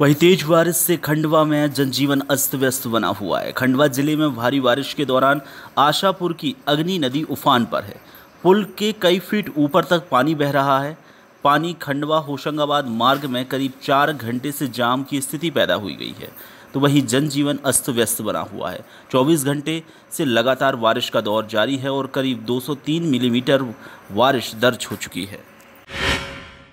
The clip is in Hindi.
वही तेज बारिश से खंडवा में जनजीवन अस्त व्यस्त बना हुआ है खंडवा जिले में भारी बारिश के दौरान आशापुर की अग्नि नदी उफान पर है पुल के कई फीट ऊपर तक पानी बह रहा है पानी खंडवा होशंगाबाद मार्ग में करीब चार घंटे से जाम की स्थिति पैदा हुई गई है तो वहीं जनजीवन अस्त व्यस्त बना हुआ है 24 घंटे से लगातार बारिश का दौर जारी है और करीब 203 मिलीमीटर बारिश दर्ज हो चुकी है